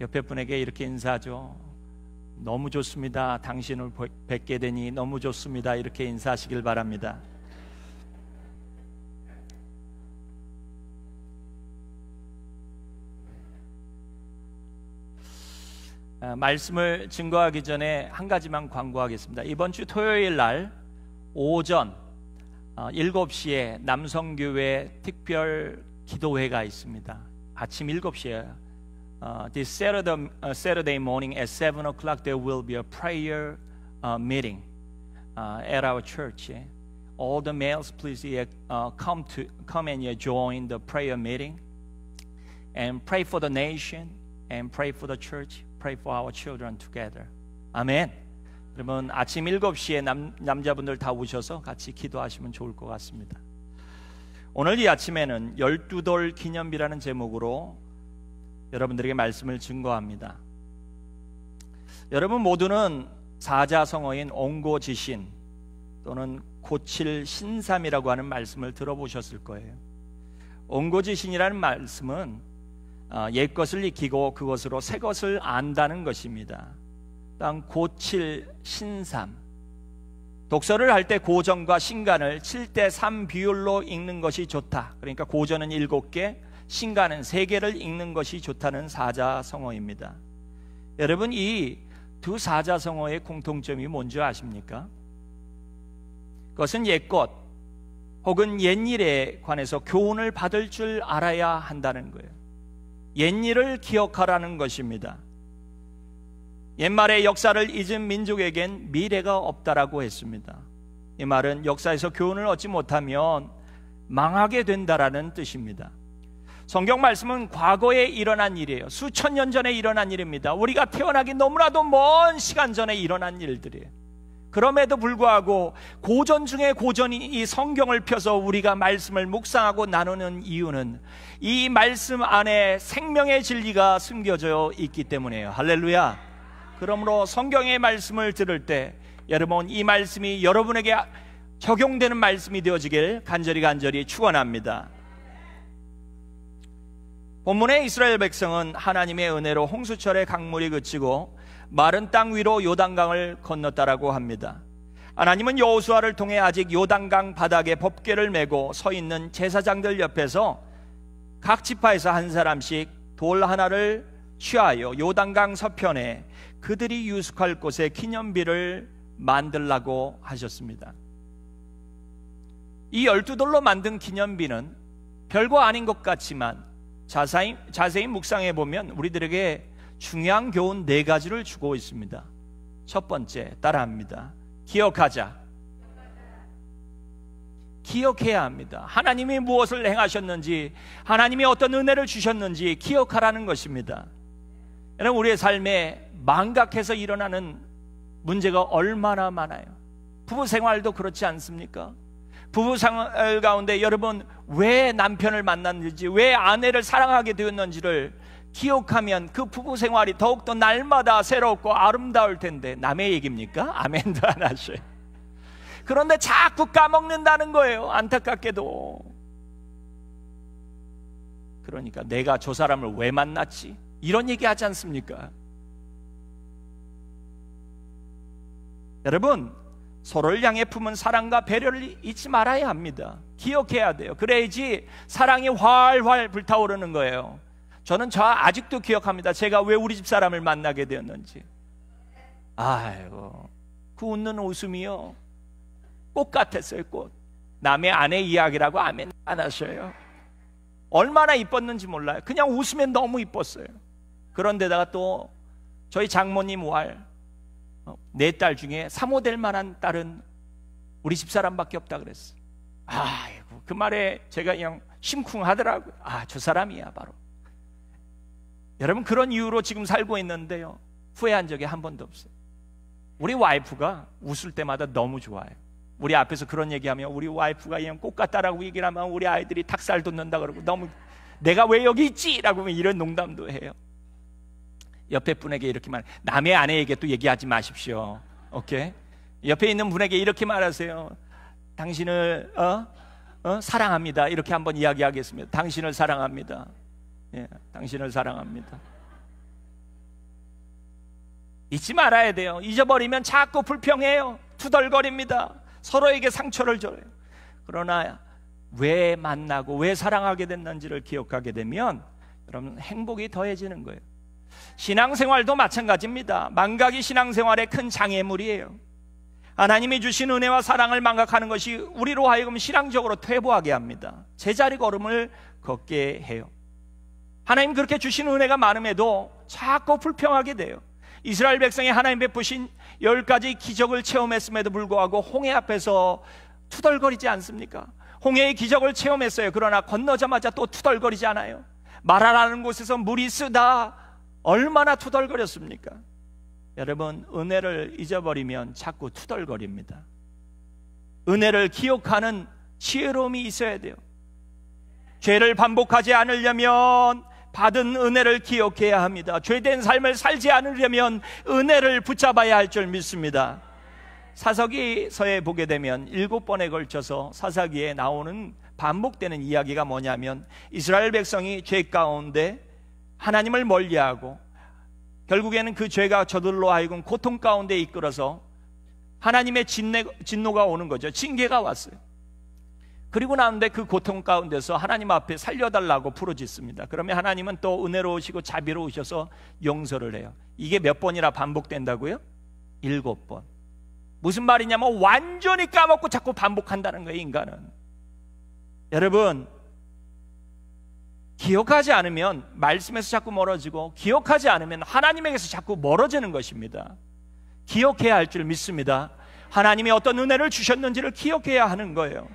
옆에 분에게 이렇게 인사하죠. 너무 좋습니다. 당신을 뵙게 되니 너무 좋습니다. 이렇게 인사하시길 바랍니다. 아, 말씀을 증거하기 전에 한 가지만 광고하겠습니다. 이번 주 토요일 날 오전 7시에 아, 남성교회 특별 기도회가 있습니다. 아침 7시에 Uh, this Saturday, uh, Saturday morning at 7 o'clock, there will be a prayer uh, meeting uh, at our church. Yeah? All the males, please yeah, uh, come, to, come and yeah, join the prayer meeting and pray for the nation and pray for the church, pray for our children together. Amen. 여러분 아침 7시에 남, 남자분들 다 오셔서 같이 기도하시면 좋을 것 같습니다. 오늘 이 아침에는 열두돌 기념비라는 제목으로 여러분들에게 말씀을 증거합니다. 여러분 모두는 사자성어인 옹고지신 또는 고칠 신삼이라고 하는 말씀을 들어보셨을 거예요. 옹고지신이라는 말씀은 어, 옛 것을 익히고 그것으로 새 것을 안다는 것입니다. 땅 고칠 신삼. 독서를 할 때 고전과 신간을 7대 3 비율로 읽는 것이 좋다. 그러니까 고전은 7개, 신가는 세계를 읽는 것이 좋다는 사자성어입니다. 여러분 이 두 사자성어의 공통점이 뭔지 아십니까? 그것은 옛것 혹은 옛일에 관해서 교훈을 받을 줄 알아야 한다는 거예요. 옛일을 기억하라는 것입니다. 옛말의 역사를 잊은 민족에겐 미래가 없다라고 했습니다. 이 말은 역사에서 교훈을 얻지 못하면 망하게 된다라는 뜻입니다. 성경 말씀은 과거에 일어난 일이에요. 수천 년 전에 일어난 일입니다. 우리가 태어나기 너무나도 먼 시간 전에 일어난 일들이에요. 그럼에도 불구하고 고전 중에 고전이 이 성경을 펴서 우리가 말씀을 묵상하고 나누는 이유는 이 말씀 안에 생명의 진리가 숨겨져 있기 때문에요. 할렐루야. 그러므로 성경의 말씀을 들을 때 여러분 이 말씀이 여러분에게 적용되는 말씀이 되어지길 간절히 간절히 축원합니다. 본문의 이스라엘 백성은 하나님의 은혜로 홍수철의 강물이 그치고 마른 땅 위로 요단강을 건넜다라고 합니다. 하나님은 여호수아를 통해 아직 요단강 바닥에 법궤를 메고 서 있는 제사장들 옆에서 각 지파에서 한 사람씩 돌 하나를 취하여 요단강 서편에 그들이 유숙할 곳에 기념비를 만들라고 하셨습니다. 이 열두 돌로 만든 기념비는 별거 아닌 것 같지만 자세히, 자세히 묵상해 보면 우리들에게 중요한 교훈 네 가지를 주고 있습니다. 첫 번째, 따라합니다. 기억하자. 기억해야 합니다. 하나님이 무엇을 행하셨는지, 하나님이 어떤 은혜를 주셨는지 기억하라는 것입니다. 여러분, 우리의 삶에 망각해서 일어나는 문제가 얼마나 많아요. 부부 생활도 그렇지 않습니까? 부부생활 가운데 여러분 왜 남편을 만났는지 왜 아내를 사랑하게 되었는지를 기억하면 그 부부 생활이 더욱더 날마다 새롭고 아름다울 텐데 남의 얘기입니까? 아멘도 안 하셔요. 그런데 자꾸 까먹는다는 거예요. 안타깝게도. 그러니까 내가 저 사람을 왜 만났지? 이런 얘기 하지 않습니까? 여러분, 서로를 향해 품은 사랑과 배려를 잊지 말아야 합니다. 기억해야 돼요. 그래야지 사랑이 활활 불타오르는 거예요. 저는 저 아직도 기억합니다. 제가 왜 우리 집 사람을 만나게 되었는지. 아이고, 그 웃는 웃음이요. 꽃 같았어요, 꽃. 남의 아내 이야기라고 아멘 안 하셔요. 얼마나 이뻤는지 몰라요. 그냥 웃으면 너무 이뻤어요. 그런데다가 또 저희 장모님 왈, 어, 내딸 중에 사모될 만한 딸은 우리 집사람밖에 없다 그랬어. 아이고 그 말에 제가 그냥 심쿵하더라고요. 아저 사람이야 바로. 여러분 그런 이유로 지금 살고 있는데요. 후회한 적이 한 번도 없어요. 우리 와이프가 웃을 때마다 너무 좋아요. 우리 앞에서 그런 얘기하면 우리 와이프가 그냥 꽃 같다라고 얘기를 하면 우리 아이들이 닭살 돋는다 그러고 너무 내가 왜 여기 있지라고 하면 이런 농담도 해요. 옆에 분에게 이렇게 말 남의 아내에게 또 얘기하지 마십시오. 오케이? 옆에 있는 분에게 이렇게 말하세요. 당신을 어? 어? 사랑합니다. 이렇게 한번 이야기하겠습니다. 당신을 사랑합니다. 예, 당신을 사랑합니다. 잊지 말아야 돼요. 잊어버리면 자꾸 불평해요. 투덜거립니다. 서로에게 상처를 줘요. 그러나 왜 만나고 왜 사랑하게 됐는지를 기억하게 되면 여러분 행복이 더해지는 거예요. 신앙생활도 마찬가지입니다. 망각이 신앙생활의 큰 장애물이에요. 하나님이 주신 은혜와 사랑을 망각하는 것이 우리로 하여금 신앙적으로 퇴보하게 합니다. 제자리 걸음을 걷게 해요. 하나님 그렇게 주신 은혜가 많음에도 자꾸 불평하게 돼요. 이스라엘 백성이 하나님 베푸신 열 가지 기적을 체험했음에도 불구하고 홍해 앞에서 투덜거리지 않습니까? 홍해의 기적을 체험했어요. 그러나 건너자마자 또 투덜거리지 않아요. 마라라는 곳에서 물이 쓰다 얼마나 투덜거렸습니까? 여러분, 은혜를 잊어버리면 자꾸 투덜거립니다. 은혜를 기억하는 지혜로움이 있어야 돼요. 죄를 반복하지 않으려면 받은 은혜를 기억해야 합니다. 죄된 삶을 살지 않으려면 은혜를 붙잡아야 할 줄 믿습니다. 사사기서에 보게 되면 일곱 번에 걸쳐서 사사기에 나오는 반복되는 이야기가 뭐냐면 이스라엘 백성이 죄 가운데 하나님을 멀리하고 결국에는 그 죄가 저들로 하여금 고통 가운데 이끌어서 하나님의 진내, 진노가 오는 거죠. 징계가 왔어요. 그리고 나는데 그 고통 가운데서 하나님 앞에 살려달라고 부르짖습니다. 그러면 하나님은 또 은혜로우시고 자비로우셔서 용서를 해요. 이게 몇 번이나 반복된다고요? 일곱 번. 무슨 말이냐면 완전히 까먹고 자꾸 반복한다는 거예요, 인간은. 여러분, 기억하지 않으면 말씀에서 자꾸 멀어지고 기억하지 않으면 하나님에게서 자꾸 멀어지는 것입니다. 기억해야 할 줄 믿습니다. 하나님이 어떤 은혜를 주셨는지를 기억해야 하는 거예요.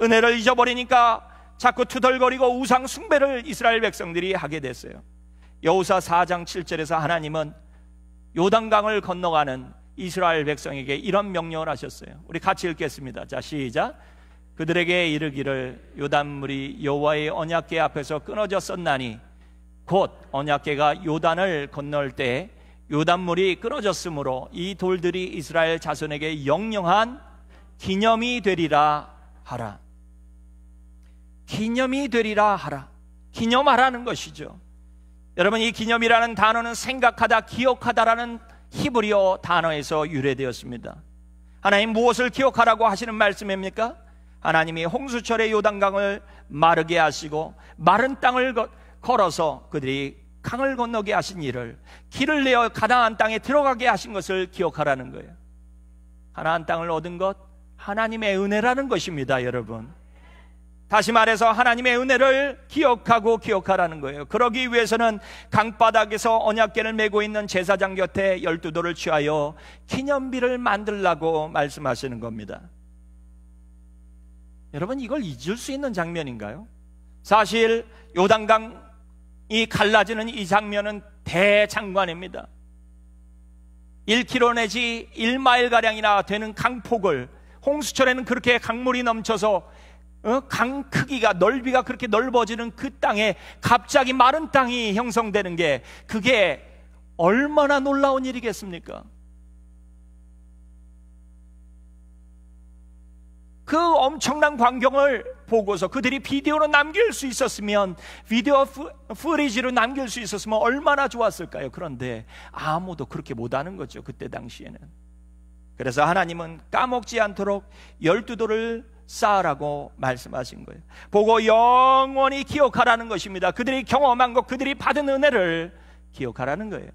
은혜를 잊어버리니까 자꾸 투덜거리고 우상 숭배를 이스라엘 백성들이 하게 됐어요. 여우사 4장 7절에서 하나님은 요단강을 건너가는 이스라엘 백성에게 이런 명령을 하셨어요. 우리 같이 읽겠습니다. 자, 시작. 그들에게 이르기를 요단물이 여호와의 언약궤 앞에서 끊어졌었나니 곧 언약궤가 요단을 건널 때 요단물이 끊어졌으므로 이 돌들이 이스라엘 자손에게 영영한 기념이 되리라 하라. 기념이 되리라 하라. 기념하라는 것이죠. 여러분 이 기념이라는 단어는 생각하다, 기억하다라는 히브리어 단어에서 유래되었습니다. 하나님 무엇을 기억하라고 하시는 말씀입니까? 하나님이 홍수철의 요단강을 마르게 하시고 마른 땅을 걸어서 그들이 강을 건너게 하신 일을 길을 내어 가나안 땅에 들어가게 하신 것을 기억하라는 거예요. 가나안 땅을 얻은 것 하나님의 은혜라는 것입니다, 여러분. 다시 말해서 하나님의 은혜를 기억하고 기억하라는 거예요. 그러기 위해서는 강바닥에서 언약계를 메고 있는 제사장 곁에 열두 도를 취하여 기념비를 만들라고 말씀하시는 겁니다. 여러분 이걸 잊을 수 있는 장면인가요? 사실 요단강이 갈라지는 이 장면은 대장관입니다. 1km 내지 1마일가량이나 되는 강폭을 홍수철에는 그렇게 강물이 넘쳐서 어, 강 크기가 넓이가 그렇게 넓어지는 그 땅에 갑자기 마른 땅이 형성되는 게 그게 얼마나 놀라운 일이겠습니까? 그 엄청난 광경을 보고서 그들이 비디오로 남길 수 있었으면 비디오 프리지로 남길 수 있었으면 얼마나 좋았을까요? 그런데 아무도 그렇게 못하는 거죠 그때 당시에는 그래서 하나님은 까먹지 않도록 열두 돌을 쌓으라고 말씀하신 거예요 보고 영원히 기억하라는 것입니다 그들이 경험한 것 그들이 받은 은혜를 기억하라는 거예요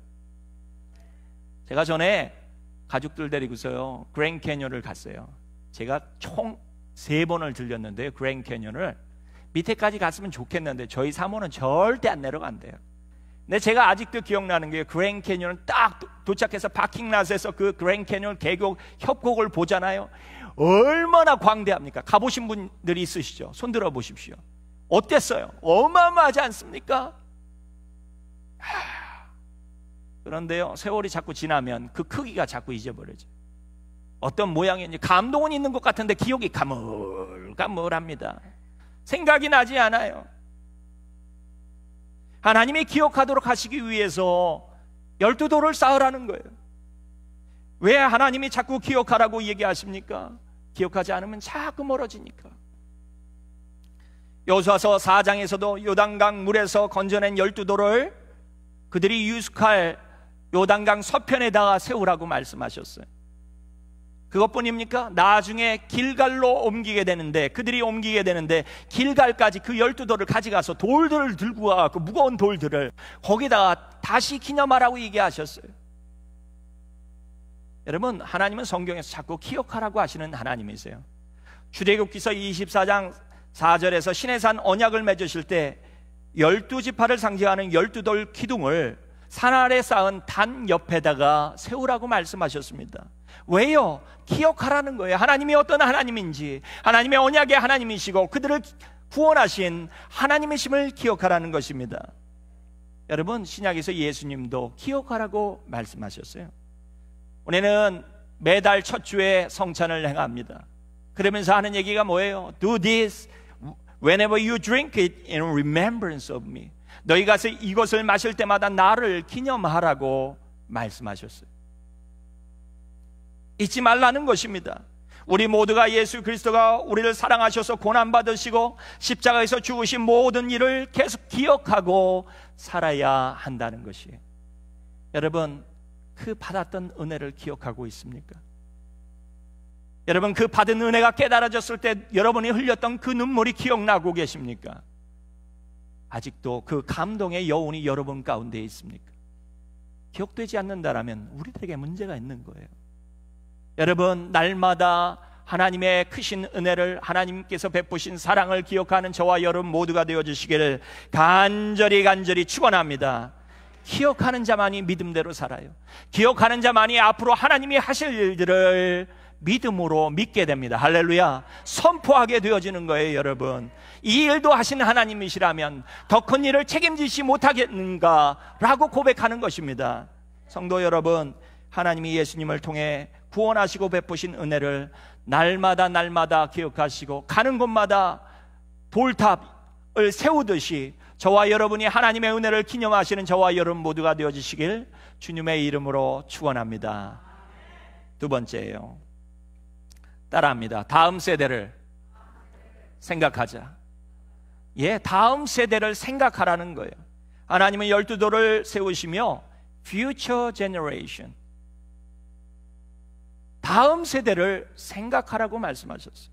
제가 전에 가족들 데리고서요 그랜 캐녀를 갔어요 제가 총 세 번을 들렸는데요. 그랜 캐년을 밑에까지 갔으면 좋겠는데 저희 사모는 절대 안 내려간대요. 근데 제가 아직도 기억나는 게 그랜 캐년은 딱 도착해서 파킹라스에서그 그랜 캐년 계곡 협곡을 보잖아요. 얼마나 광대합니까? 가보신 분들이 있으시죠? 손 들어 보십시오. 어땠어요? 어마어마하지 않습니까? 그런데요, 세월이 자꾸 지나면 그 크기가 자꾸 잊어버려져요. 어떤 모양인지 감동은 있는 것 같은데 기억이 가물가물합니다. 생각이 나지 않아요. 하나님이 기억하도록 하시기 위해서 열두 돌을 쌓으라는 거예요. 왜 하나님이 자꾸 기억하라고 얘기하십니까? 기억하지 않으면 자꾸 멀어지니까. 여수와서 4장에서도 요단강 물에서 건져낸 열두 돌을 그들이 유숙할 요단강 서편에다가 세우라고 말씀하셨어요. 그것뿐입니까? 나중에 길갈로 옮기게 되는데 그들이 옮기게 되는데 길갈까지 그 열두 돌을 가져가서 돌들을 들고 와 그 무거운 돌들을 거기다가 다시 기념하라고 얘기하셨어요. 여러분 하나님은 성경에서 자꾸 기억하라고 하시는 하나님이세요. 주대국기서 24장 4절에서 신의 산 언약을 맺으실 때 열두 지파를 상징하는 열두 돌 기둥을 산 아래 쌓은 단 옆에다가 세우라고 말씀하셨습니다. 왜요? 기억하라는 거예요. 하나님이 어떤 하나님인지, 하나님의 언약의 하나님이시고 그들을 구원하신 하나님의심을 기억하라는 것입니다. 여러분, 신약에서 예수님도 기억하라고 말씀하셨어요. 우리는 매달 첫 주에 성찬을 행합니다. 그러면서 하는 얘기가 뭐예요? Do this whenever you drink it in remembrance of me. 너희가 서 이것을 마실 때마다 나를 기념하라고 말씀하셨어요. 잊지 말라는 것입니다. 우리 모두가 예수 그리스도가 우리를 사랑하셔서 고난받으시고 십자가에서 죽으신 모든 일을 계속 기억하고 살아야 한다는 것이에요. 여러분, 그 받았던 은혜를 기억하고 있습니까? 여러분, 그 받은 은혜가 깨달아졌을 때 여러분이 흘렸던 그 눈물이 기억나고 계십니까? 아직도 그 감동의 여운이 여러분 가운데 에 있습니까? 기억되지 않는다라면 우리들에게 문제가 있는 거예요. 여러분, 날마다 하나님의 크신 은혜를 하나님께서 베푸신 사랑을 기억하는 저와 여러분 모두가 되어 주시기를 간절히 간절히 축원합니다. 기억하는 자만이 믿음대로 살아요. 기억하는 자만이 앞으로 하나님이 하실 일들을 믿음으로 믿게 됩니다. 할렐루야. 선포하게 되어지는 거예요, 여러분. 이 일도 하신 하나님이시라면 더 큰 일을 책임지시 못하겠는가라고 고백하는 것입니다. 성도 여러분, 하나님이 예수님을 통해 구원하시고 베푸신 은혜를 날마다 날마다 기억하시고 가는 곳마다 볼탑을 세우듯이 저와 여러분이 하나님의 은혜를 기념하시는 저와 여러분 모두가 되어지시길 주님의 이름으로 축원합니다. 두 번째예요. 따라합니다. 다음 세대를 생각하자. 예, 다음 세대를 생각하라는 거예요. 하나님은 열두도를 세우시며 future generation 다음 세대를 생각하라고 말씀하셨어요.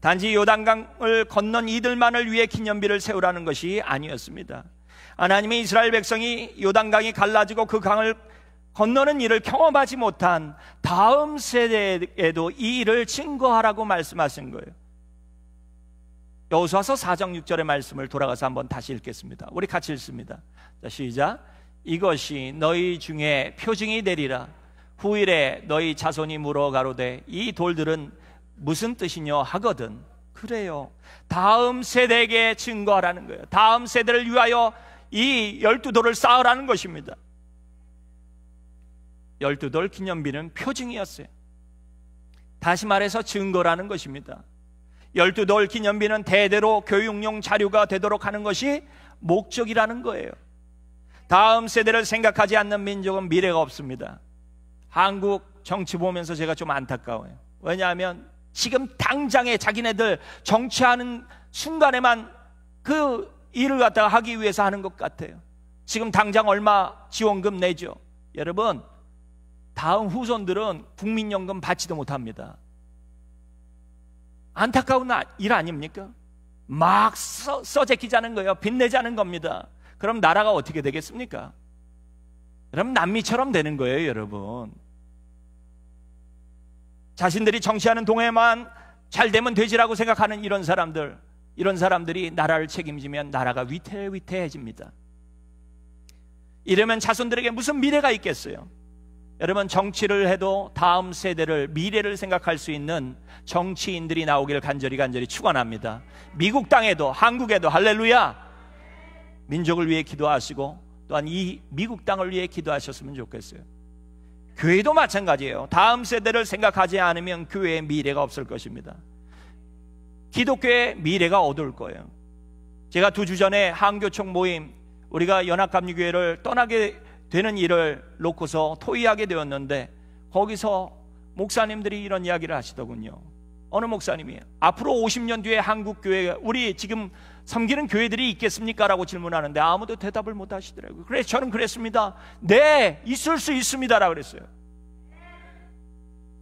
단지 요단강을 건넌 이들만을 위해 기념비를 세우라는 것이 아니었습니다. 하나님이 이스라엘 백성이 요단강이 갈라지고 그 강을 건너는 일을 경험하지 못한 다음 세대에도 이 일을 증거하라고 말씀하신 거예요. 여호수아서 4장 6절의 말씀을 돌아가서 한번 다시 읽겠습니다. 우리 같이 읽습니다. 자, 시작. 이것이 너희 중에 표징이 되리라. 후일에 너희 자손이 물어 가로되 이 돌들은 무슨 뜻이냐 하거든. 그래요. 다음 세대에게 증거하라는 거예요. 다음 세대를 위하여 이 열두 돌을 쌓으라는 것입니다. 12돌 기념비는 표징이었어요. 다시 말해서 증거라는 것입니다. 12돌 기념비는 대대로 교육용 자료가 되도록 하는 것이 목적이라는 거예요. 다음 세대를 생각하지 않는 민족은 미래가 없습니다. 한국 정치 보면서 제가 좀 안타까워요. 왜냐하면 지금 당장에 자기네들 정치하는 순간에만 그 일을 갖다가 하기 위해서 하는 것 같아요. 지금 당장 얼마 지원금 내죠. 여러분, 다음 후손들은 국민연금 받지도 못합니다. 안타까운 아- 일 아닙니까? 막 써, 써재키자는 거예요. 빚내자는 겁니다. 그럼 나라가 어떻게 되겠습니까? 그럼 남미처럼 되는 거예요, 여러분. 자신들이 정치하는 동해만 잘 되면 되지라고 생각하는 이런 사람들, 이런 사람들이 나라를 책임지면 나라가 위태위태해집니다. 이러면 자손들에게 무슨 미래가 있겠어요? 여러분 정치를 해도 다음 세대를 미래를 생각할 수 있는 정치인들이 나오기를 간절히 간절히 축원합니다. 미국 땅에도 한국에도 할렐루야. 민족을 위해 기도하시고 또한 이 미국 땅을 위해 기도하셨으면 좋겠어요. 교회도 마찬가지예요. 다음 세대를 생각하지 않으면 교회의 미래가 없을 것입니다. 기독교의 미래가 어두울 거예요. 제가 두 주 전에 한교총 모임 우리가 연합감리교회를 떠나게 되는 일을 놓고서 토의하게 되었는데 거기서 목사님들이 이런 이야기를 하시더군요. 어느 목사님이 앞으로 50년 뒤에 한국 교회 우리 지금 섬기는 교회들이 있겠습니까라고 질문하는데 아무도 대답을 못 하시더라고요. 그래 저는 그랬습니다. 네, 있을 수 있습니다라고 그랬어요.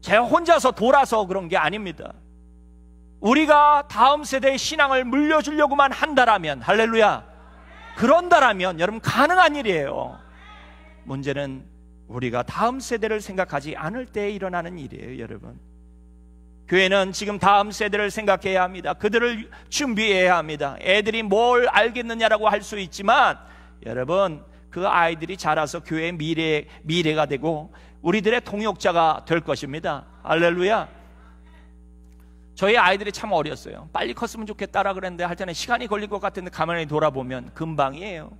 제가 혼자서 돌아서 그런 게 아닙니다. 우리가 다음 세대의 신앙을 물려주려고만 한다라면 할렐루야. 그런다라면 여러분 가능한 일이에요. 문제는 우리가 다음 세대를 생각하지 않을 때 일어나는 일이에요, 여러분. 교회는 지금 다음 세대를 생각해야 합니다. 그들을 준비해야 합니다. 애들이 뭘 알겠느냐라고 할 수 있지만 여러분, 그 아이들이 자라서 교회의 미래, 미래가 되고 우리들의 동역자가 될 것입니다. 알렐루야. 저희 아이들이 참 어렸어요. 빨리 컸으면 좋겠다라 그랬는데 할때는 시간이 걸릴 것 같은데 가만히 돌아보면 금방이에요.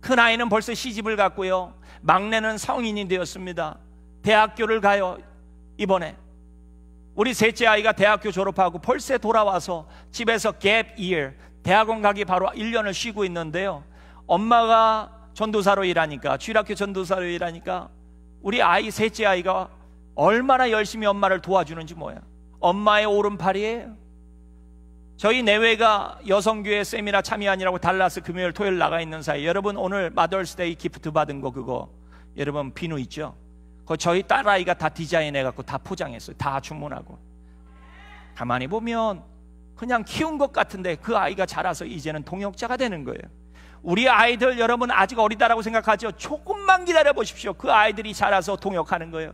큰 아이는 벌써 시집을 갔고요. 막내는 성인이 되었습니다. 대학교를 가요. 이번에 우리 셋째 아이가 대학교 졸업하고 벌써 돌아와서 집에서 갭 이어 대학원 가기 바로 1년을 쉬고 있는데요. 엄마가 전도사로 일하니까 취락교 전도사로 일하니까 우리 아이 셋째 아이가 얼마나 열심히 엄마를 도와주는지 뭐야. 엄마의 오른팔이에요. 저희 내외가 여성교회 세미나 참여아니라고달라서 금요일 토요일 나가 있는 사이 여러분 오늘 마더스데이 기프트 받은 거 그거 여러분 비누 있죠? 그 저희 딸아이가 다 디자인해 갖고 다 포장했어요. 다 주문하고. 가만히 보면 그냥 키운 것 같은데 그 아이가 자라서 이제는 동역자가 되는 거예요. 우리 아이들 여러분 아직 어리다라고 생각하죠. 조금만 기다려 보십시오. 그 아이들이 자라서 동역하는 거예요.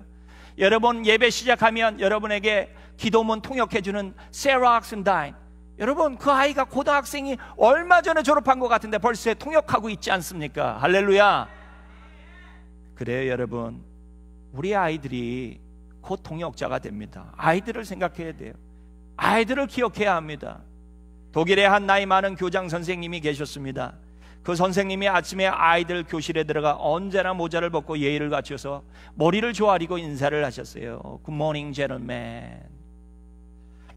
여러분 예배 시작하면 여러분에게 기도문 통역해 주는 세라 악슨다인 여러분 그 아이가 고등학생이 얼마 전에 졸업한 것 같은데 벌써 통역하고 있지 않습니까? 할렐루야. 그래요, 여러분. 우리 아이들이 곧 통역자가 됩니다. 아이들을 생각해야 돼요. 아이들을 기억해야 합니다. 독일의 한 나이 많은 교장 선생님이 계셨습니다. 그 선생님이 아침에 아이들 교실에 들어가 언제나 모자를 벗고 예의를 갖춰서 머리를 조아리고 인사를 하셨어요. 굿모닝 제맨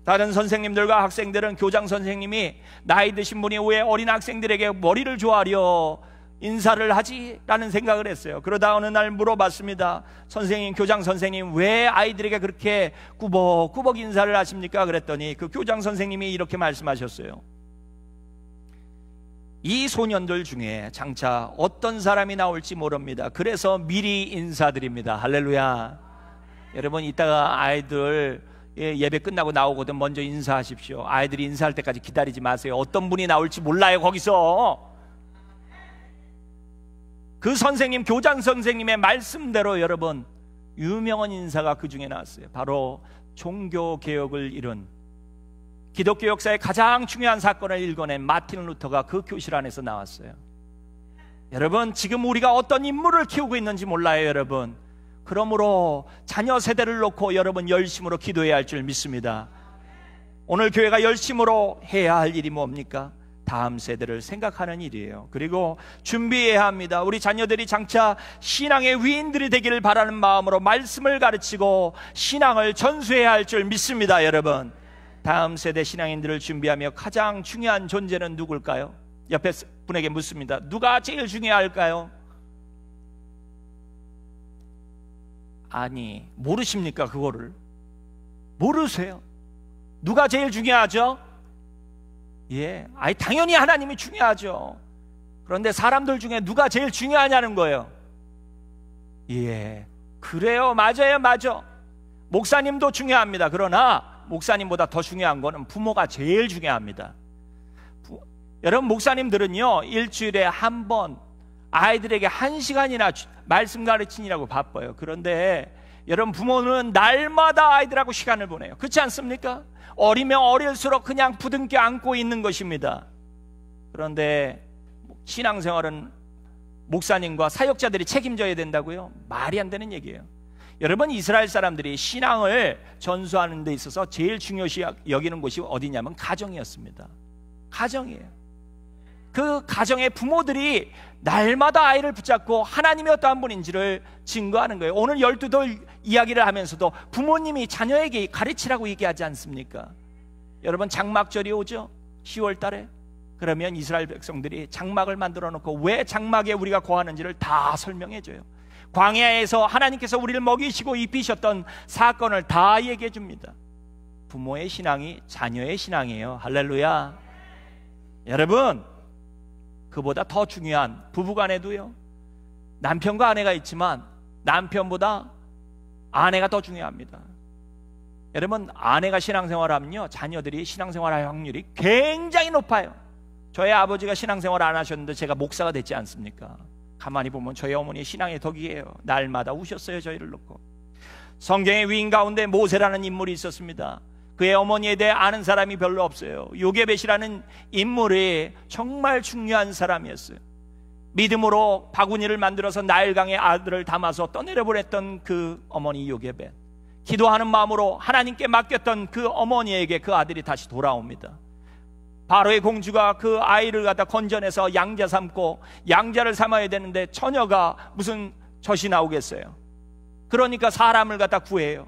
다른 선생님들과 학생들은 교장 선생님이 나이 드신 분이 왜 어린 학생들에게 머리를 조아려 인사를 하지라는 생각을 했어요. 그러다 어느 날 물어봤습니다. 선생님, 교장 선생님, 왜 아이들에게 그렇게 꾸벅꾸벅 인사를 하십니까? 그랬더니 그 교장 선생님이 이렇게 말씀하셨어요. 이 소년들 중에 장차 어떤 사람이 나올지 모릅니다. 그래서 미리 인사드립니다. 할렐루야. 여러분, 이따가 아이들 예, 예배 끝나고 나오거든 먼저 인사하십시오. 아이들이 인사할 때까지 기다리지 마세요. 어떤 분이 나올지 몰라요, 거기서. 그 선생님, 교장 선생님의 말씀대로 여러분, 유명한 인사가 그 중에 나왔어요. 바로 종교개혁을 이룬 기독교 역사의 가장 중요한 사건을 읽어낸 마틴 루터가 그 교실 안에서 나왔어요. 여러분, 지금 우리가 어떤 인물을 키우고 있는지 몰라요, 여러분. 그러므로 자녀 세대를 놓고 여러분 열심으로 기도해야 할 줄 믿습니다. 오늘 교회가 열심으로 해야 할 일이 뭡니까? 다음 세대를 생각하는 일이에요. 그리고 준비해야 합니다. 우리 자녀들이 장차 신앙의 위인들이 되기를 바라는 마음으로 말씀을 가르치고 신앙을 전수해야 할 줄 믿습니다, 여러분. 다음 세대 신앙인들을 준비하며 가장 중요한 존재는 누굴까요? 옆에 분에게 묻습니다. 누가 제일 중요할까요? 아니. 모르십니까? 그거를. 모르세요. 누가 제일 중요하죠? 예. 아니, 당연히 하나님이 중요하죠. 그런데 사람들 중에 누가 제일 중요하냐는 거예요. 예. 그래요. 맞아요. 맞아. 목사님도 중요합니다. 그러나 목사님보다 더 중요한 거는 부모가 제일 중요합니다. 부... 여러분, 목사님들은요, 일주일에 한 번, 아이들에게 한 시간이나 말씀 가르치느라고 바빠요. 그런데 여러분 부모는 날마다 아이들하고 시간을 보내요. 그렇지 않습니까? 어리면 어릴수록 그냥 부둥켜 안고 있는 것입니다. 그런데 신앙생활은 목사님과 사역자들이 책임져야 된다고요? 말이 안 되는 얘기예요. 여러분 이스라엘 사람들이 신앙을 전수하는 데 있어서 제일 중요시 여기는 곳이 어디냐면 가정이었습니다. 가정이에요. 그 가정의 부모들이 날마다 아이를 붙잡고 하나님이 어떠한 분인지를 증거하는 거예요. 오늘 열두 돌 이야기를 하면서도 부모님이 자녀에게 가르치라고 얘기하지 않습니까? 여러분 장막절이 오죠? 10월 달에. 그러면 이스라엘 백성들이 장막을 만들어 놓고 왜 장막에 우리가 거하는지를 다 설명해 줘요. 광야에서 하나님께서 우리를 먹이시고 입히셨던 사건을 다 얘기해 줍니다. 부모의 신앙이 자녀의 신앙이에요. 할렐루야. 여러분, 그보다 더 중요한 부부간에도요. 남편과 아내가 있지만 남편보다 아내가 더 중요합니다. 여러분 아내가 신앙생활 하면요 자녀들이 신앙생활 할 확률이 굉장히 높아요. 저희 아버지가 신앙생활 안 하셨는데 제가 목사가 됐지 않습니까? 가만히 보면 저희 어머니 신앙의 덕이에요. 날마다 우셨어요 저희를 놓고. 성경의 위인 가운데 모세라는 인물이 있었습니다. 그의 어머니에 대해 아는 사람이 별로 없어요. 요게벳이라는 인물이 정말 중요한 사람이었어요. 믿음으로 바구니를 만들어서 나일강의 아들을 담아서 떠내려 보냈던 그 어머니 요게벳. 기도하는 마음으로 하나님께 맡겼던 그 어머니에게 그 아들이 다시 돌아옵니다. 바로의 공주가 그 아이를 갖다 건전해서 양자 삼고 양자를 삼아야 되는데 처녀가 무슨 젖이 나오겠어요. 그러니까 사람을 갖다 구해요.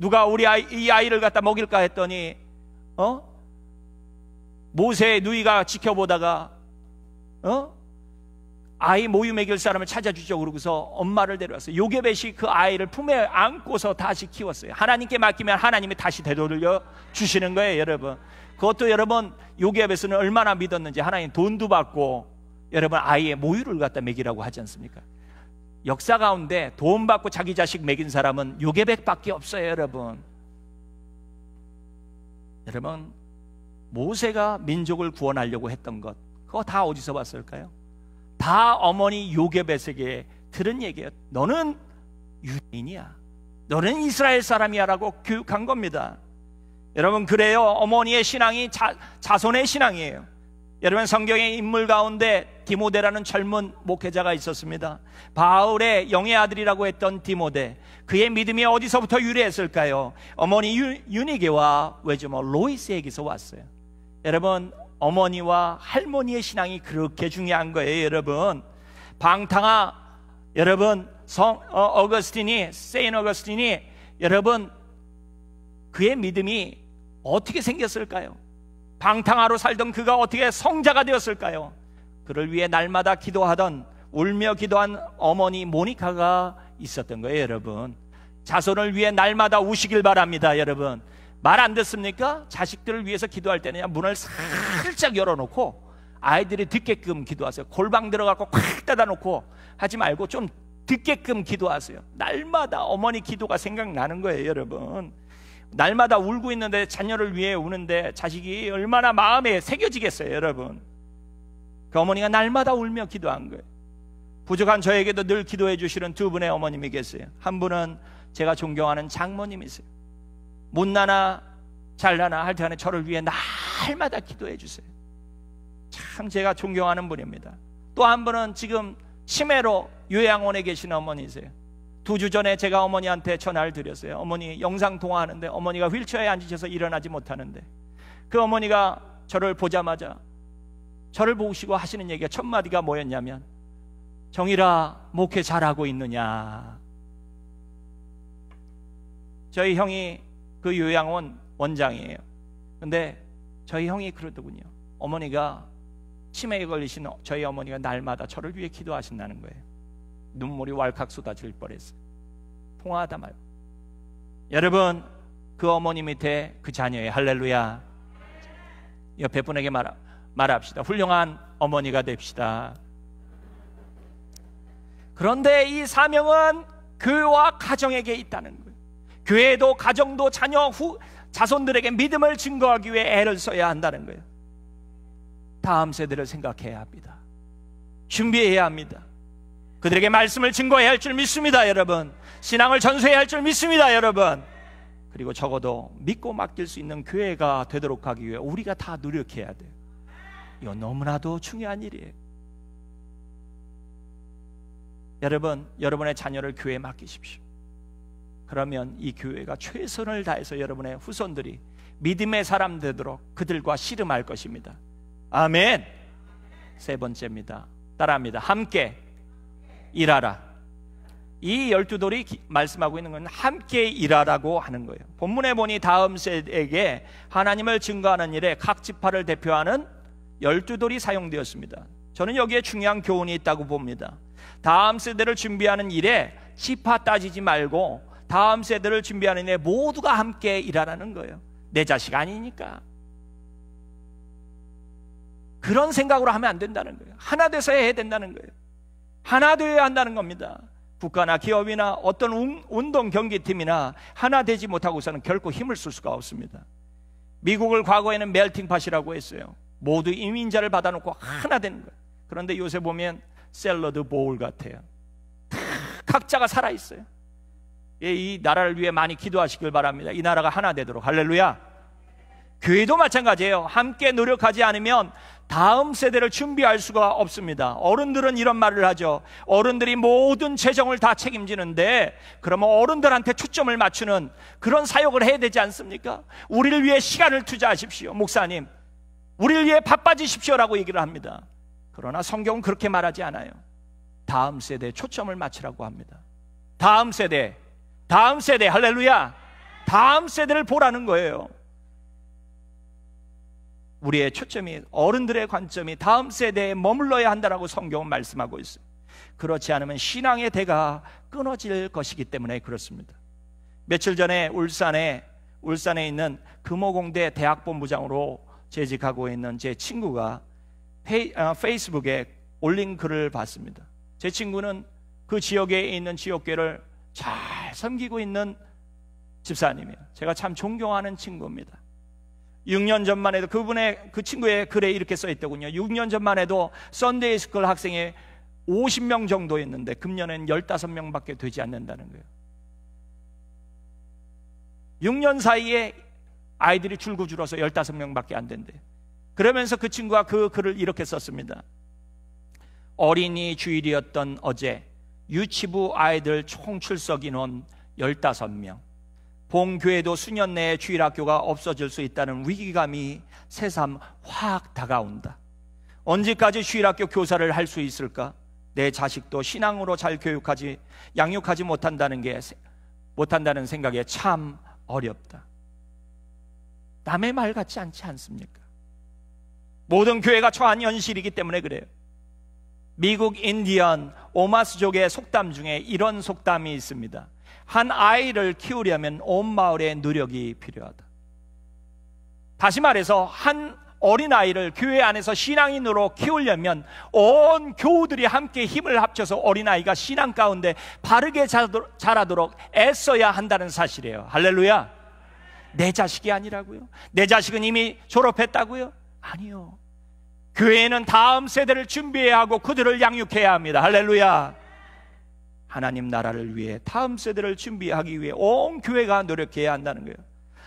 누가 우리 아이, 이 아이를 갖다 먹일까 했더니 어? 모세의 누이가 지켜보다가 어? 아이 모유 먹일 사람을 찾아주죠 그러고서 엄마를 데려왔어요 요괴벳이 그 아이를 품에 안고서 다시 키웠어요 하나님께 맡기면 하나님이 다시 되돌려 주시는 거예요 여러분 그것도 여러분 요괴벳은 얼마나 믿었는지 하나님 돈도 받고 여러분 아이의 모유를 갖다 먹이라고 하지 않습니까? 역사 가운데 도움받고 자기 자식 먹인 사람은 요괴백밖에 없어요, 여러분. 여러분, 모세가 민족을 구원하려고 했던 것, 그거 다 어디서 봤을까요? 다 어머니 요괴백에게 들은 얘기예요. 너는 유대인이야. 너는 이스라엘 사람이야 라고 교육한 겁니다. 여러분, 그래요. 어머니의 신앙이 자, 자손의 신앙이에요. 여러분 성경의 인물 가운데 디모데라는 젊은 목회자가 있었습니다. 바울의 영의 아들이라고 했던 디모데. 그의 믿음이 어디서부터 유래했을까요? 어머니 유니게와 외조모 로이스에게서 왔어요. 여러분 어머니와 할머니의 신앙이 그렇게 중요한 거예요, 여러분. 방탕아, 여러분 성 어, 거스틴이 세인 어거스틴이 여러분 그의 믿음이 어떻게 생겼을까요? 방탕하로 살던 그가 어떻게 성자가 되었을까요? 그를 위해 날마다 기도하던 울며 기도한 어머니 모니카가 있었던 거예요, 여러분. 자손을 위해 날마다 우시길 바랍니다, 여러분. 말 안 듣습니까? 자식들을 위해서 기도할 때는 문을 살짝 열어놓고 아이들이 듣게끔 기도하세요. 골방 들어가고 콱 닫아놓고 하지 말고 좀 듣게끔 기도하세요. 날마다 어머니 기도가 생각나는 거예요, 여러분. 날마다 울고 있는데 자녀를 위해 우는데 자식이 얼마나 마음에 새겨지겠어요, 여러분. 그 어머니가 날마다 울며 기도한 거예요. 부족한 저에게도 늘 기도해 주시는 두 분의 어머님이 계세요. 한 분은 제가 존경하는 장모님이세요. 못나나 잘나나 할 때 안에 저를 위해 날마다 기도해 주세요. 참 제가 존경하는 분입니다. 또 한 분은 지금 치매로 요양원에 계신 어머니세요. 두주 전에 제가 어머니한테 전화를 드렸어요. 어머니 영상 통화하는데 어머니가 휠체어에 앉으셔서 일어나지 못하는데 그 어머니가 저를 보자마자 저를 보시고 하시는 얘기가 첫 마디가 뭐였냐면 정이라 목회 잘하고 있느냐. 저희 형이 그 요양원 원장이에요. 근데 저희 형이 그러더군요. 어머니가 치매에 걸리신 저희 어머니가 날마다 저를 위해 기도하신다는 거예요. 눈물이 왈칵 쏟아질 뻔했어요. 통화하다 말고. 여러분, 그 어머니 밑에 그 자녀의 할렐루야. 옆에 분에게 말, 말합시다. 훌륭한 어머니가 됩시다. 그런데 이 사명은 그와 가정에게 있다는 거예요. 교회도 가정도 자녀 후 자손들에게 믿음을 증거하기 위해 애를 써야 한다는 거예요. 다음 세대를 생각해야 합니다. 준비해야 합니다. 그들에게 말씀을 증거해야 할 줄 믿습니다, 여러분. 신앙을 전수해야 할 줄 믿습니다, 여러분. 그리고 적어도 믿고 맡길 수 있는 교회가 되도록 하기 위해 우리가 다 노력해야 돼요. 이거 너무나도 중요한 일이에요. 여러분, 여러분의 자녀를 교회에 맡기십시오. 그러면 이 교회가 최선을 다해서 여러분의 후손들이 믿음의 사람 되도록 그들과 씨름할 것입니다. 아멘. 세 번째입니다. 따라합니다. 함께 일하라. 이 열두 돌이 말씀하고 있는 건 함께 일하라고 하는 거예요. 본문에 보니 다음 세에게 대 하나님을 증거하는 일에 각 지파를 대표하는 열두 돌이 사용되었습니다. 저는 여기에 중요한 교훈이 있다고 봅니다. 다음 세대를 준비하는 일에 지파 따지지 말고 다음 세대를 준비하는 일에 모두가 함께 일하라는 거예요. 내 자식 아니니까. 그런 생각으로 하면 안 된다는 거예요. 하나 돼서 해야 된다는 거예요. 하나 되어야 한다는 겁니다. 국가나 기업이나 어떤 운동 경기팀이나 하나 되지 못하고서는 결코 힘을 쓸 수가 없습니다. 미국을 과거에는 멜팅팟이라고 했어요. 모두 이민자를 받아놓고 하나 되는 거예요. 그런데 요새 보면 샐러드 보울 같아요. 각자가 살아있어요. 예, 이 나라를 위해 많이 기도하시길 바랍니다. 이 나라가 하나 되도록. 할렐루야. 교회도 마찬가지예요. 함께 노력하지 않으면 다음 세대를 준비할 수가 없습니다. 어른들은 이런 말을 하죠. 어른들이 모든 재정을 다 책임지는데 그러면 어른들한테 초점을 맞추는 그런 사역을 해야 되지 않습니까? 우리를 위해 시간을 투자하십시오. 목사님. 우리를 위해 바빠지십시오라고 얘기를 합니다. 그러나 성경은 그렇게 말하지 않아요. 다음 세대에 초점을 맞추라고 합니다. 다음 세대, 다음 세대, 할렐루야. 다음 세대를 보라는 거예요. 우리의 초점이 어른들의 관점이 다음 세대에 머물러야 한다라고 성경은 말씀하고 있어요. 그렇지 않으면 신앙의 대가 끊어질 것이기 때문에 그렇습니다. 며칠 전에 울산에 울산에 있는 금호공대 대학 본부장으로 재직하고 있는 제 친구가 페이, 아, 페이스북에 올린 글을 봤습니다. 제 친구는 그 지역에 있는 지역계를잘 섬기고 있는 집사님이에요. 제가 참 존경하는 친구입니다. 6년 전만 해도 그분의 그 친구의 글에 이렇게 써 있더군요. 6년 전만 해도 썬데이 스쿨 학생이 50명 정도였는데 금년엔 15명밖에 되지 않는다는 거예요. 6년 사이에 아이들이 줄고 줄어서 15명밖에 안 된대요. 그러면서 그 친구가 그 글을 이렇게 썼습니다. 어린이 주일이었던 어제 유치부 아이들 총 출석 인원 15명. 본교회도 수년 내에 주일학교가 없어질 수 있다는 위기감이 새삼 확 다가온다. 언제까지 주일학교 교사를 할 수 있을까? 내 자식도 신앙으로 잘 교육하지 양육하지 못한다는 게 못한다는 생각에 참 어렵다. 남의 말 같지 않지 않습니까? 모든 교회가 처한 현실이기 때문에 그래요. 미국 인디언 오마스족의 속담 중에 이런 속담이 있습니다. 한 아이를 키우려면 온 마을의 노력이 필요하다. 다시 말해서 한 어린아이를 교회 안에서 신앙인으로 키우려면 온 교우들이 함께 힘을 합쳐서 어린아이가 신앙 가운데 바르게 자라도록 애써야 한다는 사실이에요. 할렐루야. 내 자식이 아니라고요. 내 자식은 이미 졸업했다고요. 아니요. 교회는 다음 세대를 준비해야 하고 그들을 양육해야 합니다. 할렐루야. 하나님 나라를 위해 다음 세대를 준비하기 위해 온 교회가 노력해야 한다는 거예요.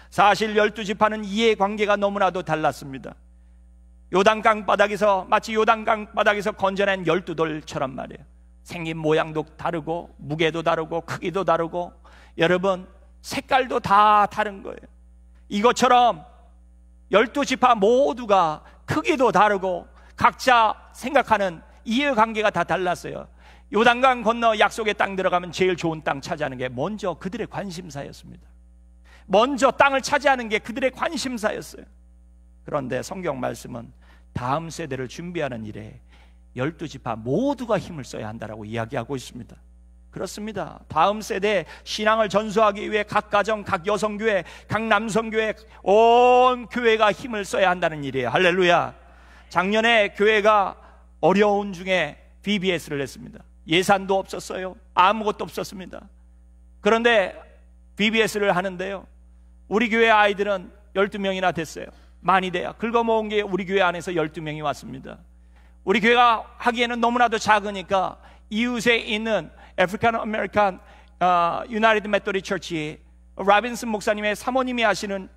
사실 열두 지파는 이해관계가 너무나도 달랐습니다. 요단강 바닥에서 마치 요단강 바닥에서 건져낸 열두 돌처럼 말이에요. 생긴 모양도 다르고 무게도 다르고 크기도 다르고 여러분 색깔도 다 다른 거예요. 이것처럼 열두 지파 모두가 크기도 다르고 각자 생각하는 이해관계가 다 달랐어요. 요단강 건너 약속의 땅 들어가면 제일 좋은 땅 차지하는 게 먼저 그들의 관심사였습니다. 먼저 땅을 차지하는 게 그들의 관심사였어요. 그런데 성경 말씀은 다음 세대를 준비하는 일에 열두 지파 모두가 힘을 써야 한다라고 이야기하고 있습니다. 그렇습니다. 다음 세대 신앙을 전수하기 위해 각 가정, 각 여성교회, 각 남성교회 온 교회가 힘을 써야 한다는 일이에요. 할렐루야. 작년에 교회가 어려운 중에 BBS를 했습니다. 예산도 없었어요. 아무것도 없었습니다. 그런데 BBS를 하는데요. 우리 교회 아이들은 12명이나 됐어요. 많이 돼요. 긁어모은 게 우리 교회 안에서 12명이 왔습니다. 우리 교회가 하기에는 너무나도 작으니까 이웃에 있는 아프리칸 아메리칸 유나이티드 메토리 처치 라빈슨 목사님의 사모님이 하시는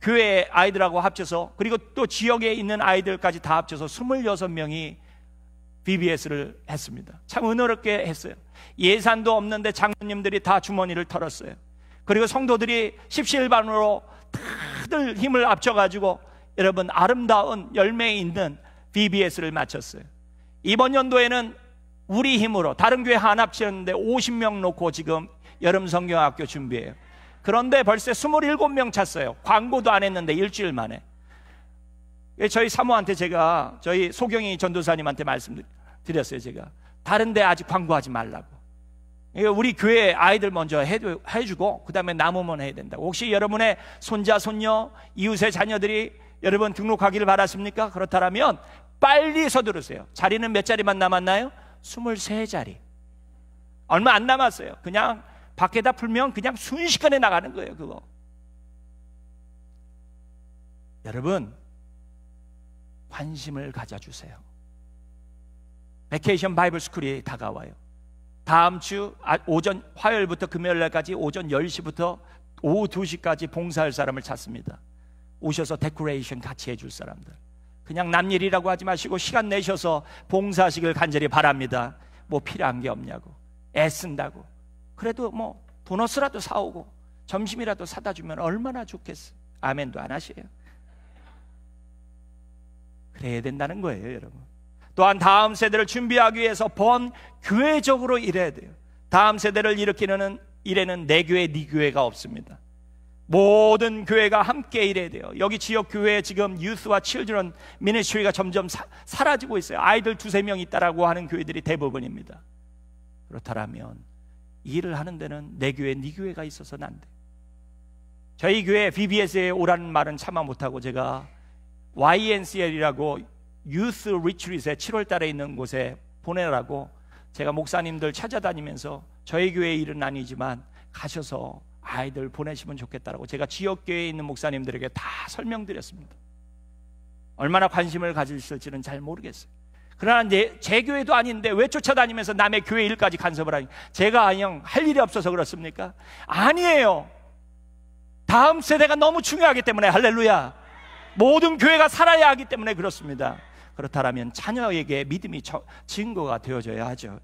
교회 아이들하고 합쳐서 그리고 또 지역에 있는 아이들까지 다 합쳐서 26명이 VBS를 했습니다. 참 은혜롭게 했어요. 예산도 없는데 장로님들이 다 주머니를 털었어요. 그리고 성도들이 십시일반으로 다들 힘을 합쳐가지고 여러분 아름다운 열매 있는 VBS를 마쳤어요. 이번 연도에는 우리 힘으로 다른 교회 한 합치는데 50명 놓고 지금 여름 성경학교 준비해요. 그런데 벌써 27명 찼어요. 광고도 안 했는데 일주일 만에. 예, 저희 사모한테 제가 저희 소경이 전도사님한테 말씀드렸어요 제가 다른데 아직 광고하지 말라고 예, 우리 교회 아이들 먼저 해주고 그 다음에 남으면 해야 된다고 혹시 여러분의 손자 손녀 이웃의 자녀들이 여러분 등록하기를 바랐습니까 그렇다면 빨리 서두르세요 자리는 몇 자리만 남았나요? 23자리 얼마 안 남았어요 그냥 밖에다 풀면 그냥 순식간에 나가는 거예요 그거 여러분 관심을 가져주세요. 베케이션 바이블 스쿨이 다가와요. 다음 주 아, 오전 화요일부터 금요일 까지 오전 10시부터 오후 2시까지 봉사할 사람을 찾습니다. 오셔서 데코레이션 같이 해줄 사람들. 그냥 남일이라고 하지 마시고 시간 내셔서 봉사하시길 간절히 바랍니다. 뭐 필요한 게 없냐고. 애쓴다고. 그래도 뭐 도넛이라도 사오고 점심이라도 사다 주면 얼마나 좋겠어. 아멘도 안하시요 그래야 된다는 거예요, 여러분. 또한 다음 세대를 준비하기 위해서 본교회적으로 일해야 돼요. 다음 세대를 일으키는 일에는 내 교회, 네 교회가 없습니다. 모든 교회가 함께 일해야 돼요. 여기 지역 교회에 지금 유스와 칠드런 미니스트리가 점점 사, 사라지고 있어요. 아이들 두세 명 있다라고 하는 교회들이 대부분입니다. 그렇다면 일을 하는 데는 내 교회, 네 교회가 있어서는 안 돼요. 저희 교회 v b s 에 오라는 말은 참아 못하고 제가 YNCL이라고 유스 리트스에 7월 달에 있는 곳에 보내라고 제가 목사님들 찾아다니면서 저희 교회 일은 아니지만 가셔서 아이들 보내시면 좋겠다라고 제가 지역교회에 있는 목사님들에게 다 설명드렸습니다. 얼마나 관심을 가지실지는 잘 모르겠어요. 그러나 제, 제 교회도 아닌데 왜 쫓아다니면서 남의 교회 일까지 간섭을 하니? 제가 아니요. 할 일이 없어서 그렇습니까? 아니에요. 다음 세대가 너무 중요하기 때문에 할렐루야. 모든 교회가 살아야 하기 때문에 그렇습니다. 그렇다면 자녀에게 믿음이 증거가 되어져야 하죠.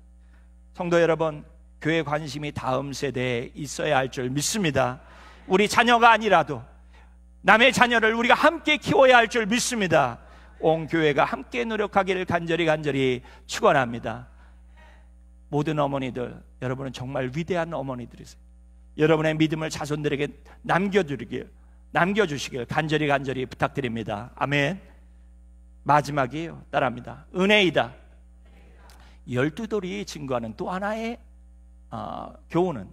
성도 여러분, 교회 관심이 다음 세대에 있어야 할 줄 믿습니다. 우리 자녀가 아니라도 남의 자녀를 우리가 함께 키워야 할 줄 믿습니다. 온 교회가 함께 노력하기를 간절히 간절히 축원합니다. 모든 어머니들, 여러분은 정말 위대한 어머니들이세요. 여러분의 믿음을 자손들에게 남겨드리길 남겨주시길 간절히 간절히 부탁드립니다. 아멘. 마지막이에요. 따라합니다. 은혜이다. 열두 돌이 증거하는 또 하나의 어, 교훈은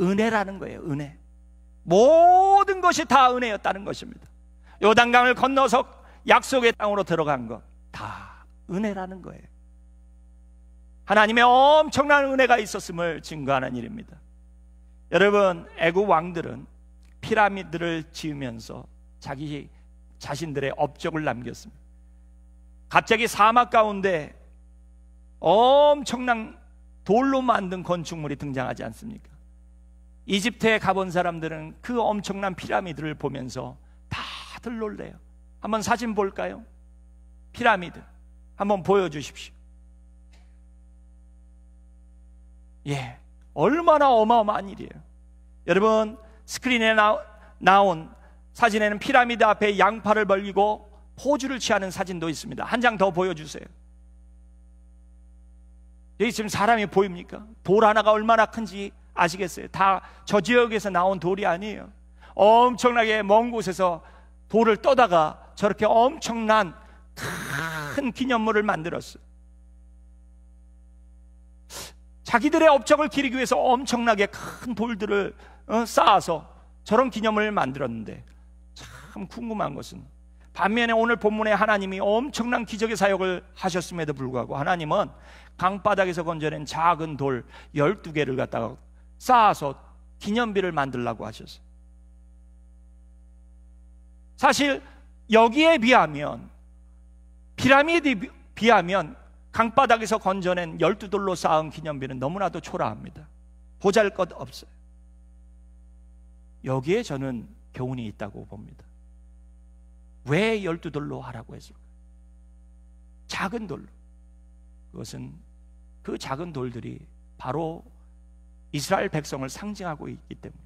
은혜라는 거예요. 은혜. 모든 것이 다 은혜였다는 것입니다. 요단강을 건너서 약속의 땅으로 들어간 것 다 은혜라는 거예요. 하나님의 엄청난 은혜가 있었음을 증거하는 일입니다. 여러분, 애국 왕들은 피라미드를 지으면서 자기 자신들의 업적을 남겼습니다. 갑자기 사막 가운데 엄청난 돌로 만든 건축물이 등장하지 않습니까? 이집트에 가본 사람들은 그 엄청난 피라미드를 보면서 다들 놀래요. 한번 사진 볼까요? 피라미드. 한번 보여주십시오. 예. 얼마나 어마어마한 일이에요. 여러분, 스크린에 나, 온 사진에는 피라미드 앞에 양팔을 벌리고 포즈를 취하는 사진도 있습니다. 한 장 더 보여주세요. 여기 지금 사람이 보입니까? 돌 하나가 얼마나 큰지 아시겠어요? 다 저 지역에서 나온 돌이 아니에요. 엄청나게 먼 곳에서 돌을 떠다가 저렇게 엄청난 큰 기념물을 만들었어요. 자기들의 업적을 기리기 위해서 엄청나게 큰 돌들을 어, 쌓아서 저런 기념을 만들었는데 참 궁금한 것은 반면에 오늘 본문에 하나님이 엄청난 기적의 사역을 하셨음에도 불구하고 하나님은 강바닥에서 건져낸 작은 돌 12개를 갖다가 쌓아서 기념비를 만들라고 하셨어요. 사실 여기에 비하면 피라미드에 비하면 강바닥에서 건져낸 12돌로 쌓은 기념비는 너무나도 초라합니다. 보잘 것 없어요. 여기에 저는 교훈이 있다고 봅니다. 왜 열두 돌로 하라고 했을까? 작은 돌로. 그것은 그 작은 돌들이 바로 이스라엘 백성을 상징하고 있기 때문에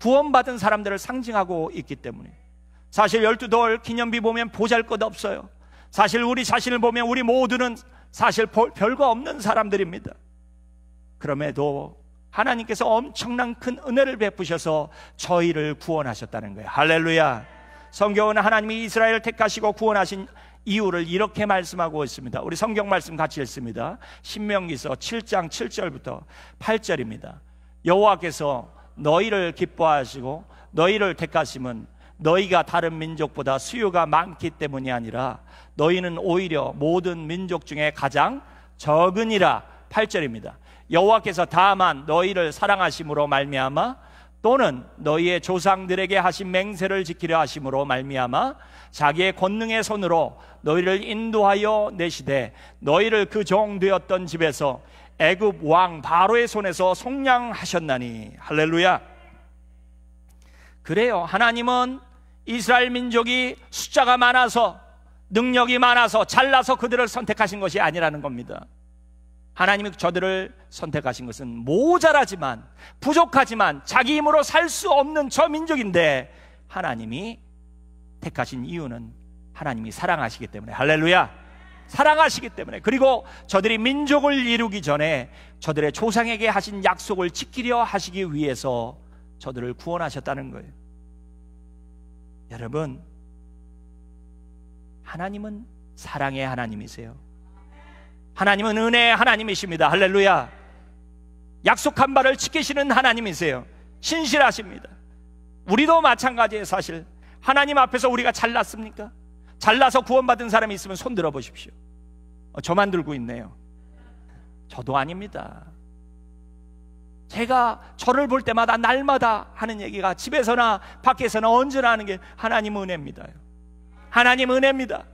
구원받은 사람들을 상징하고 있기 때문에 사실 열두 돌 기념비 보면 보잘 것 없어요. 사실 우리 자신을 보면 우리 모두는 사실 별거 없는 사람들입니다. 그럼에도 하나님께서 엄청난 큰 은혜를 베푸셔서 저희를 구원하셨다는 거예요. 할렐루야. 성경은 하나님이 이스라엘을 택하시고 구원하신 이유를 이렇게 말씀하고 있습니다. 우리 성경 말씀 같이 읽습니다. 신명기서 7장 7절부터 8절입니다. 여호와께서 너희를 기뻐하시고 너희를 택하심은 너희가 다른 민족보다 수요가 많기 때문이 아니라 너희는 오히려 모든 민족 중에 가장 적은이라 8절입니다. 여호와께서 다만 너희를 사랑하심으로 말미암아 또는 너희의 조상들에게 하신 맹세를 지키려 하심으로 말미암아 자기의 권능의 손으로 너희를 인도하여 내시되 너희를 그 종 되었던 집에서 애굽 왕 바로의 손에서 속량하셨나니 할렐루야. 그래요. 하나님은 이스라엘 민족이 숫자가 많아서 능력이 많아서 잘나서 그들을 선택하신 것이 아니라는 겁니다. 하나님이 저들을 선택하신 것은 모자라지만 부족하지만 자기 힘으로 살 수 없는 저 민족인데 하나님이 택하신 이유는 하나님이 사랑하시기 때문에 할렐루야 사랑하시기 때문에 그리고 저들이 민족을 이루기 전에 저들의 조상에게 하신 약속을 지키려 하시기 위해서 저들을 구원하셨다는 거예요 여러분 하나님은 사랑의 하나님이세요 하나님은 은혜의 하나님이십니다. 할렐루야. 약속한 바를 지키시는 하나님이세요. 신실하십니다. 우리도 마찬가지예요, 사실. 하나님 앞에서 우리가 잘났습니까? 잘나서 구원받은 사람이 있으면 손 들어보십시오. 어, 저만 들고 있네요. 저도 아닙니다. 제가 저를 볼 때마다 날마다 하는 얘기가 집에서나 밖에서나 언제나 하는 게 하나님 은혜입니다. 하나님 은혜입니다.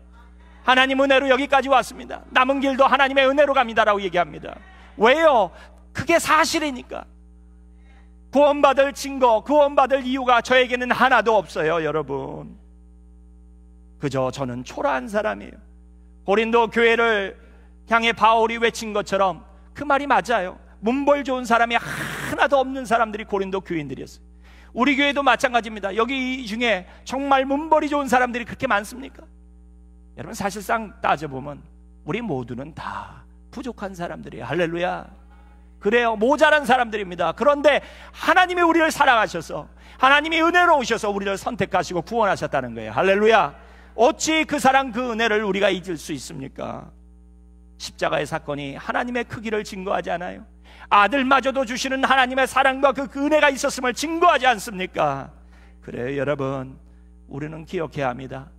하나님 은혜로 여기까지 왔습니다. 남은 길도 하나님의 은혜로 갑니다라고 얘기합니다. 왜요? 그게 사실이니까. 구원받을 증거, 구원받을 이유가 저에게는 하나도 없어요, 여러분. 그저 저는 초라한 사람이에요. 고린도 교회를 향해 바울이 외친 것처럼 그 말이 맞아요. 문벌 좋은 사람이 하나도 없는 사람들이 고린도 교인들이었어요. 우리 교회도 마찬가지입니다. 여기 중에 정말 문벌이 좋은 사람들이 그렇게 많습니까? 여러분 사실상 따져보면 우리 모두는 다 부족한 사람들이에요. 할렐루야. 그래요. 모자란 사람들입니다. 그런데 하나님이 우리를 사랑하셔서 하나님이 은혜로 오셔서 우리를 선택하시고 구원하셨다는 거예요. 할렐루야. 어찌 그 사랑 그 은혜를 우리가 잊을 수 있습니까? 십자가의 사건이 하나님의 크기를 증거하지 않아요? 아들마저도 주시는 하나님의 사랑과 그, 그 은혜가 있었음을 증거하지 않습니까? 그래요, 여러분. 우리는 기억해야 합니다.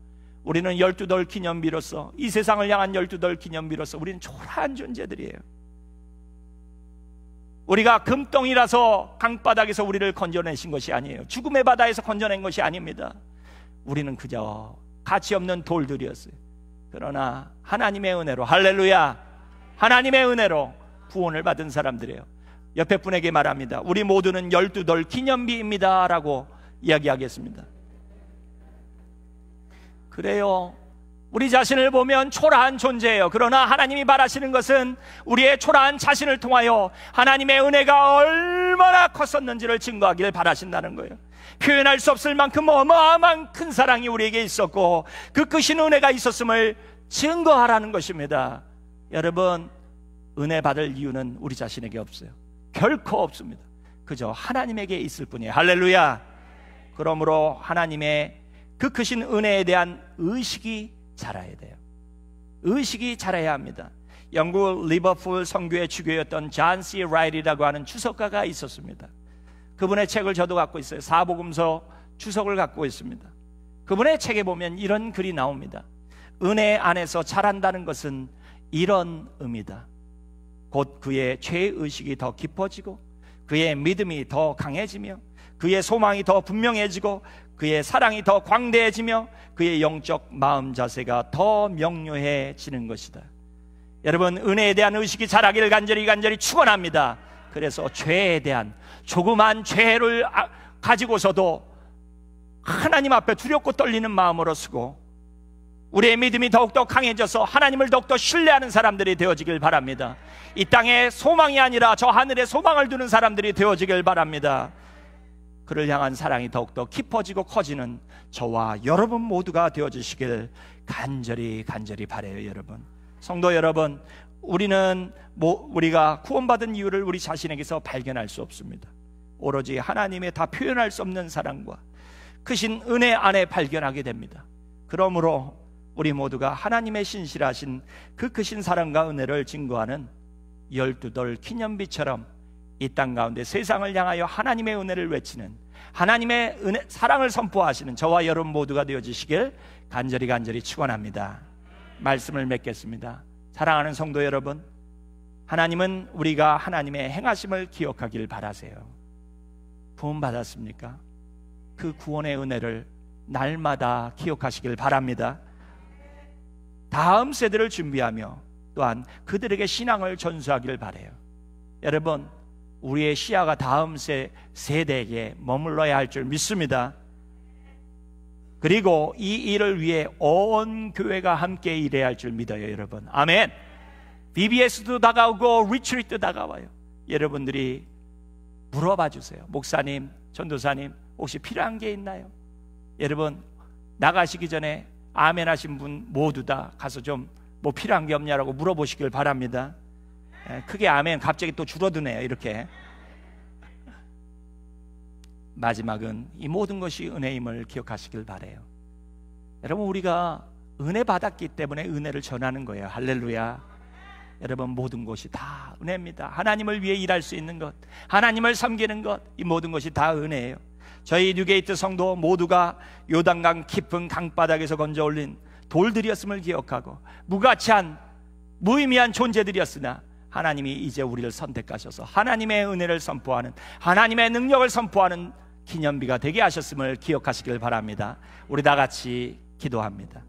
우리는 열두덜 기념비로서 이 세상을 향한 열두덜 기념비로서 우리는 초라한 존재들이에요. 우리가 금덩이라서 강바닥에서 우리를 건져내신 것이 아니에요. 죽음의 바다에서 건져낸 것이 아닙니다. 우리는 그저 가치 없는 돌들이었어요. 그러나 하나님의 은혜로 할렐루야. 하나님의 은혜로 구원을 받은 사람들이에요. 옆에 분에게 말합니다. 우리 모두는 열두덜 기념비입니다라고 이야기하겠습니다. 그래요. 우리 자신을 보면 초라한 존재예요. 그러나 하나님이 바라시는 것은 우리의 초라한 자신을 통하여 하나님의 은혜가 얼마나 컸었는지를 증거하기를 바라신다는 거예요. 표현할 수 없을 만큼 어마어마한 큰 사랑이 우리에게 있었고 그 끝인 은혜가 있었음을 증거하라는 것입니다. 여러분, 은혜 받을 이유는 우리 자신에게 없어요. 결코 없습니다. 그저 하나님에게 있을 뿐이에요. 할렐루야. 그러므로 하나님의 그 크신 은혜에 대한 의식이 자라야 돼요. 의식이 자라야 합니다. 영국 리버풀 성교의 주교였던 잔 C 라이리라고 하는 추석가가 있었습니다. 그분의 책을 저도 갖고 있어요. 사복음서 추석을 갖고 있습니다. 그분의 책에 보면 이런 글이 나옵니다. 은혜 안에서 자란다는 것은 이런 의미다. 곧 그의 죄의식이 더 깊어지고 그의 믿음이 더 강해지며 그의 소망이 더 분명해지고 그의 사랑이 더 광대해지며 그의 영적 마음 자세가 더 명료해지는 것이다. 여러분 은혜에 대한 의식이 자라기를 간절히 간절히 축원합니다. 그래서 죄에 대한 조그만 죄를 아, 가지고서도 하나님 앞에 두렵고 떨리는 마음으로 쓰고 우리의 믿음이 더욱더 강해져서 하나님을 더욱더 신뢰하는 사람들이 되어지길 바랍니다. 이 땅에 소망이 아니라 저 하늘에 소망을 두는 사람들이 되어지길 바랍니다. 그를 향한 사랑이 더욱더 깊어지고 커지는 저와 여러분 모두가 되어주시길 간절히 간절히 바래요, 여러분. 성도 여러분, 우리는 뭐 우리가 구원받은 이유를 우리 자신에게서 발견할 수 없습니다. 오로지 하나님의 다 표현할 수 없는 사랑과 크신 은혜 안에 발견하게 됩니다. 그러므로 우리 모두가 하나님의 신실하신 그 크신 사랑과 은혜를 증거하는 열두돌 기념비처럼 이땅 가운데 세상을 향하여 하나님의 은혜를 외치는 하나님의 은혜, 사랑을 선포하시는 저와 여러분 모두가 되어주시길 간절히 간절히 축원합니다. 말씀을 맺겠습니다. 사랑하는 성도 여러분, 하나님은 우리가 하나님의 행하심을 기억하길 바라세요. 구원 받았습니까? 그 구원의 은혜를 날마다 기억하시길 바랍니다. 다음 세대를 준비하며 또한 그들에게 신앙을 전수하길 바래요. 여러분, 우리의 시야가 다음 세, 세대에게 머물러야 할 줄 믿습니다. 그리고 이 일을 위해 온 교회가 함께 일해야 할 줄 믿어요, 여러분. 아멘. BBS도 다가오고 리트리트도 다가와요. 여러분들이 물어봐 주세요. 목사님, 전도사님, 혹시 필요한 게 있나요? 여러분, 나가시기 전에 아멘 하신 분 모두 다 가서 좀 뭐 필요한 게 없냐라고 물어보시길 바랍니다. 예, 크게 아멘 갑자기 또 줄어드네요 이렇게 마지막은 이 모든 것이 은혜임을 기억하시길 바래요 여러분 우리가 은혜 받았기 때문에 은혜를 전하는 거예요 할렐루야 여러분 모든 것이 다 은혜입니다 하나님을 위해 일할 수 있는 것 하나님을 섬기는 것 이 모든 것이 다 은혜예요 저희 뉴게이트 성도 모두가 요단강 깊은 강바닥에서 건져 올린 돌들이었음을 기억하고 무가치한 무의미한 존재들이었으나 하나님이 이제 우리를 선택하셔서 하나님의 은혜를 선포하는 하나님의 능력을 선포하는 기념비가 되게 하셨음을 기억하시길 바랍니다. 우리 다 같이 기도합니다.